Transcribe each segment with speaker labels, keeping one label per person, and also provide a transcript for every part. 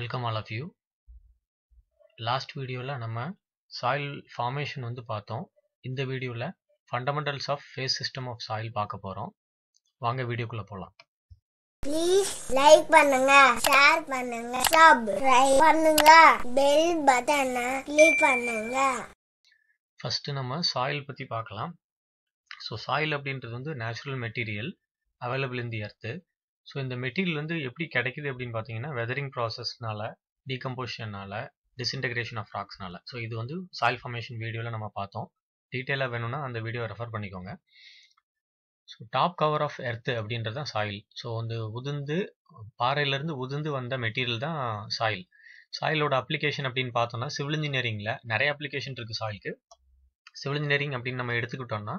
Speaker 1: welcome all of you last வீடியோவில் நம்ம soil formation வந்து பார்த்தோம் இந்த வீடியோவில் fundamentals of phase system of soil பார்க்க போகிறோம் வாங்க வீடியோக்குள்ளே போகலாம் ப்ளீஸ் லைக் பண்ணுங்க ஷேர் பண்ணுங்க சப்ஸ்கிரைப் பண்ணுங்க பெல் பட்டனை கிளிக் பண்ணுங்க ஃபஸ்ட்டு நம்ம சாயில் பற்றி பார்க்கலாம் ஸோ சாயில் அப்படின்றது வந்து natural material available in the earth so இந்த மெட்டீரியல் வந்து எப்படி கிடைக்குது அப்படின்னு பார்த்தீங்கன்னா வெதரிங் ப்ராசஸ்னால டீகம்போஷனால டிஸ்இன்டகிரேஷன் ஆஃப் ராக்ஸ்னால ஸோ இது வந்து சாயில் ஃபார்மேஷன் வீடியோவில் நம்ம பார்த்தோம் டீட்டெயிலாக வேணும்னா அந்த வீடியோ ரெஃபர் பண்ணிக்கோங்க so top cover of earth அப்படின்றது தான் சாயில் ஸோ வந்து உதிர்ந்து பாறையிலேருந்து உதிர்ந்து வந்த மெட்டீரியல் தான் சாயில் சாயிலோட அப்ளிகேஷன் அப்படின்னு பார்த்தோம்னா சிவில் இன்ஜினியரிங்கில் நிறைய அப்ளிகேஷன் இருக்குது சாயிலுக்கு சிவில் இன்ஜினியரிங் அப்படின்னு நம்ம எடுத்துக்கிட்டோம்னா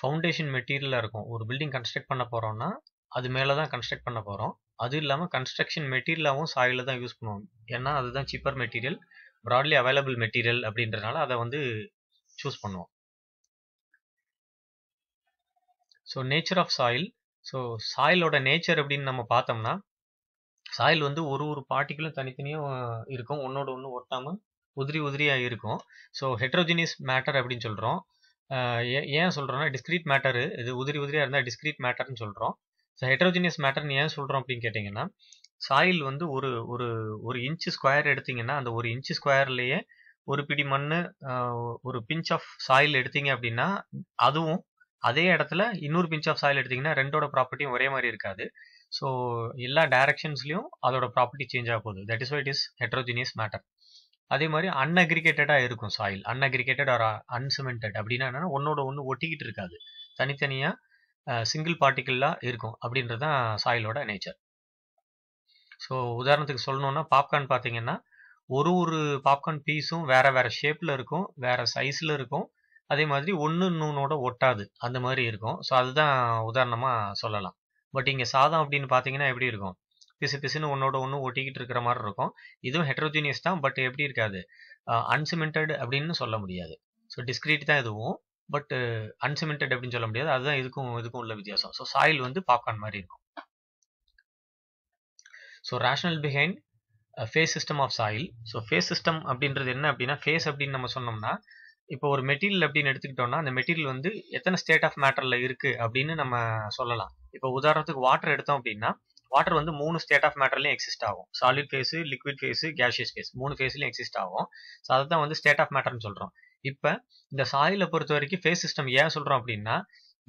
Speaker 1: ஃபவுண்டேஷன் மெட்டீரியலாக இருக்கும் ஒரு பில்டிங் கன்ஸ்ட்ரக்ட் பண்ண போகிறோம்னா அது மேலே தான் கன்ஸ்ட்ரக்ட் பண்ண போகிறோம் அது இல்லாமல் கன்ஸ்ட்ரக்ஷன் மெட்டீரியலாகவும் சாயில் தான் யூஸ் பண்ணுவோம் ஏன்னா அதுதான் cheaper material broadly available material அப்படின்றனால அதை வந்து சூஸ் பண்ணுவோம் so nature of soil so சாயிலோட நேச்சர் அப்படின்னு நம்ம பார்த்தோம்னா சாயில் வந்து ஒரு ஒரு பார்ட்டிக்குலும் தனித்தனியும் இருக்கும் ஒன்னோட ஒன்று ஒட்டாமல் உதிரி உதிரியாக இருக்கும் ஸோ ஹெட்ரோஜினியஸ் மேட்டர் அப்படின்னு சொல்கிறோம் ஏன் சொல்கிறோன்னா டிஸ்கிரீட் மேட்டரு இது உதிரி உதிரியாக இருந்தால் டிஸ்கிரீட் மேட்டர்னு சொல்கிறோம் ஸோ ஹெட்ரோஜினியஸ் மேட்டர்னு ஏன் சொல்கிறோம் அப்படின்னு கேட்டிங்கன்னா சாயில் வந்து ஒரு ஒரு ஒரு இன்ச்சு ஸ்கொயர் எடுத்திங்கன்னா அந்த ஒரு இன்ச்சு ஸ்கொயர்லேயே ஒரு பிடி மண் ஒரு பிஞ்ச் ஆஃப் சாயில் எடுத்தீங்க அப்படின்னா அதுவும் அதே இடத்துல இன்னொரு பிஞ்ச் ஆஃப் சாயில் எடுத்திங்கன்னா ரெண்டோட ப்ராப்பர்ட்டியும் ஒரே மாதிரி இருக்காது ஸோ எல்லா டைரக்ஷன்ஸ்லையும் அதோட ப்ராப்பர்ட்டி சேஞ்ச் ஆக போகுது that is white is heterogeneous matter அதே மாதிரி அன்அக்ரிகேட்டடாக இருக்கும் சாயில் அன்அக்ரிகேட்டட் ஆர் அன்சிமெண்டட் அப்படின்னா என்னன்னா ஒன்னோட ஒன்று ஒட்டிக்கிட்டு இருக்காது தனித்தனியாக சிங்கிள் பார்ட்டிக்கிளாக இருக்கும் அப்படின்றது தான் சாயிலோட நேச்சர் ஸோ உதாரணத்துக்கு சொல்லணுன்னா பாப்கார்ன் பார்த்தீங்கன்னா ஒரு ஒரு பாப்கார்ன் பீஸும் வேறு வேறு ஷேப்பில் இருக்கும் வேறு சைஸில் இருக்கும் அதே மாதிரி ஒன்று இன்னொன்னோட ஒட்டாது அந்த மாதிரி இருக்கும் ஸோ அதுதான் உதாரணமாக சொல்லலாம் பட் இங்கே சாதம் அப்படின்னு பார்த்தீங்கன்னா எப்படி இருக்கும் பிசு பிசுன்னு ஒன்னோட ஒன்று ஒட்டிக்கிட்டு இருக்கிற மாதிரி இருக்கும் இதுவும் ஹெட்ரோஜீனியஸ் தான் பட் எப்படி இருக்காது அன்சிமெண்டட் அப்படின்னு சொல்ல முடியாது ஸோ டிஸ்கிரீட் தான் இதுவும் பட் அன்சிமெண்டட் அப்படின்னு சொல்ல முடியாது அதுதான் இதுக்கும் இதுக்கும் உள்ள வித்தியாசம் ஸோ சாயில் வந்து பாப்கார்ன் மாதிரி இருக்கும் so rational behind phase system of soil so phase system அப்படின்றது என்ன அப்படின்னா ஃபேஸ் அப்படின்னு நம்ம சொன்னோம்னா இப்போ ஒரு மெட்டீரியல் அப்படின்னு எடுத்துக்கிட்டோம்னா அந்த மெட்டீரியல் வந்து எத்தனை ஸ்டேட் ஆஃப் மேட்டரில் இருக்குது அப்படின்னு நம்ம சொல்லலாம் இப்போ உதாரணத்துக்கு வாட்டர் எடுத்தோம் அப்படின்னா வாட்டர் வந்து மூணு ஸ்டேட் ஆஃப் மேட்டர்லையும் எக்ஸிஸ்ட் ஆகும் solid phase liquid phase gaseous phase மூணு ஃபேஸ்லையும் எக்ஸிஸ்ட் ஆகும் ஸோ அதை தான் வந்து ஸ்டேட் ஆஃப் மேட்டர்னு சொல்கிறோம் இப்ப இந்த சாயில பொறுத்த வரைக்கும் ஃபேஸ் சிஸ்டம் ஏன் சொல்றோம் அப்படின்னா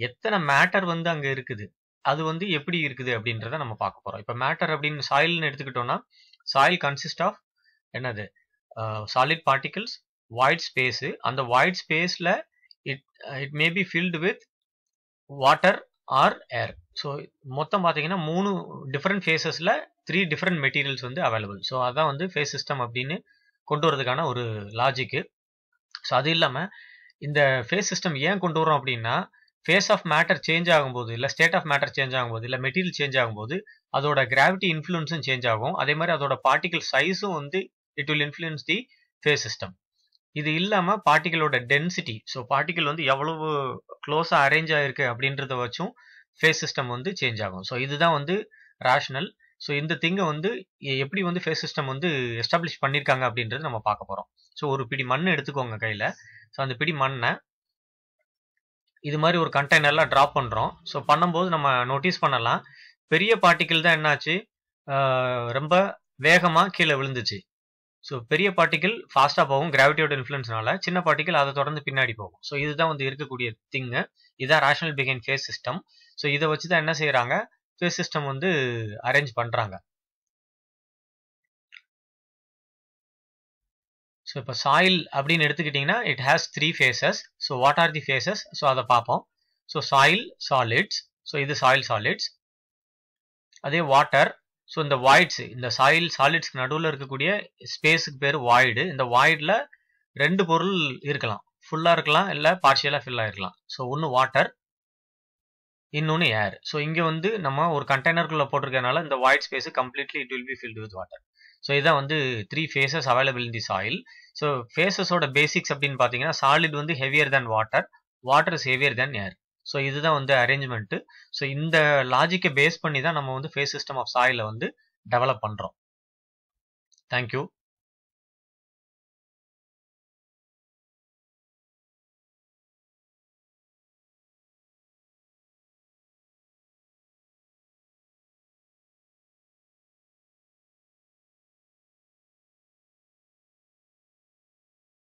Speaker 1: எத்தனை மேட்டர் வந்து அங்க இருக்குது அது வந்து எப்படி இருக்குது அப்படின்றத நம்ம பார்க்க போறோம் இப்ப மேட்டர் அப்படின்னு சாயில்னு எடுத்துக்கிட்டோம்னா சாயில் கன்சிஸ்ட் ஆஃப் என்னது சாலிட் பார்ட்டிகிள்ஸ் வாய்ட் ஸ்பேஸ் அந்த வாய்ட் ஸ்பேஸ்ல it it may be filled with water or air so மொத்தம் பார்த்தீங்கன்னா மூணு டிஃப்ரெண்ட் ஃபேஸஸில் த்ரீ டிஃப்ரெண்ட் மெட்டீரியல்ஸ் வந்து அவைலபிள் ஸோ அதான் வந்து ஃபேஸ் சிஸ்டம் அப்படின்னு கொண்டு வரதுக்கான ஒரு லாஜிக்கு ஸோ அது இல்லாமல் இந்த ஃபேஸ் சிஸ்டம் ஏன் கொண்டு வரோம் அப்படின்னா ஃபேஸ் ஆஃப் மேட்டர் சேஞ்ச் ஆகும்போது இல்லை ஸ்டேட் ஆஃப் மேட்டர் சேஞ்ச் ஆகும்போது இல்லை மெட்டீரியல் சேஞ்ச் ஆகும்போது அதோட கிராவிட்டி இன்ஃப்ளூன்ஸும் சேஞ்ச் ஆகும் அதே மாதிரி அதோட பார்ட்டிகல் சைஸும் வந்து it will influence the phase system இது இல்லாமல் பார்ட்டிகளோட டென்சிட்டி ஸோ பார்ட்டிகல் வந்து எவ்வளவு க்ளோஸாக அரேஞ்ச் ஆகிருக்கு அப்படின்றத வச்சும் ஃபேஸ் சிஸ்டம் வந்து சேஞ்ச் ஆகும் ஸோ இதுதான் வந்து ரேஷனல் ஸோ இந்த திங்கை வந்து எப்படி வந்து ஃபேஸ் சிஸ்டம் வந்து எஸ்டாப்ளிஷ் பண்ணியிருக்காங்க அப்படின்றது நம்ம பார்க்க போகிறோம் ஸோ ஒரு பிடி மண் எடுத்துக்கோங்க கையில் ஸோ அந்த பிடி மண்ணை இது மாதிரி ஒரு கண்டெய்னரில் ட்ராப் பண்ணுறோம் ஸோ பண்ணும்போது நம்ம நோட்டீஸ் பண்ணலாம் பெரிய பார்ட்டிக்கிள் தான் என்னாச்சு ரொம்ப வேகமாக கீழே விழுந்துச்சு ஸோ பெரிய பார்ட்டிக்கிள் ஃபாஸ்ட்டாக போகும் கிராவிட்டியோட இன்ஃப்ளூன்ஸ்னால சின்ன பார்ட்டிக்கிள் அதை தொடர்ந்து பின்னாடி போகும் ஸோ இதுதான் வந்து இருக்கக்கூடிய திங்கு இதுதான் ரேஷனல் பிகைன் ஃபேஸ் சிஸ்டம் ஸோ இதை வச்சு தான் என்ன செய்கிறாங்க ஃபேஸ் சிஸ்டம் வந்து அரேஞ்ச் பண்ணுறாங்க ஸோ இப்போ சாயில் அப்படின்னு எடுத்துக்கிட்டிங்கன்னா it has three phases so what are the phases so அதை பார்ப்போம் ஸோ சாயில் சாலிட்ஸ் ஸோ இது சாயில் சாலிட்ஸ் அதே வாட்டர் ஸோ இந்த வாய்ட்ஸ் இந்த சாயில் சாலிட்ஸ்க்கு நடுவில் இருக்கக்கூடிய ஸ்பேஸுக்கு பேர் வாய்டு இந்த வாய்டில் ரெண்டு பொருள் இருக்கலாம் ஃபுல்லாக இருக்கலாம் இல்லை பார்ஷியலாக ஃபில்லாக இருக்கலாம் ஸோ ஒன்று வாட்டர் இன்னொன்று ஏர் ஸோ இங்கே வந்து நம்ம ஒரு கண்டெய்னருக்குள்ளே போட்டிருக்கனால இந்த void space completely it will be filled with water so இதான் வந்து three phases available in this soil so ஃபேஸஸோட பேசிக்ஸ் அப்படின்னு பார்த்தீங்கன்னா சாலிட் வந்து heavier than water water is heavier than air so இதுதான் வந்து அரேஞ்ச்மெண்ட்டு ஸோ இந்த லாஜிக்கை பேஸ் பண்ணி தான் நம்ம வந்து ஃபேஸ் சிஸ்டம் ஆஃப் சாயிலை வந்து டெவலப் பண்ணுறோம் தேங்க்யூ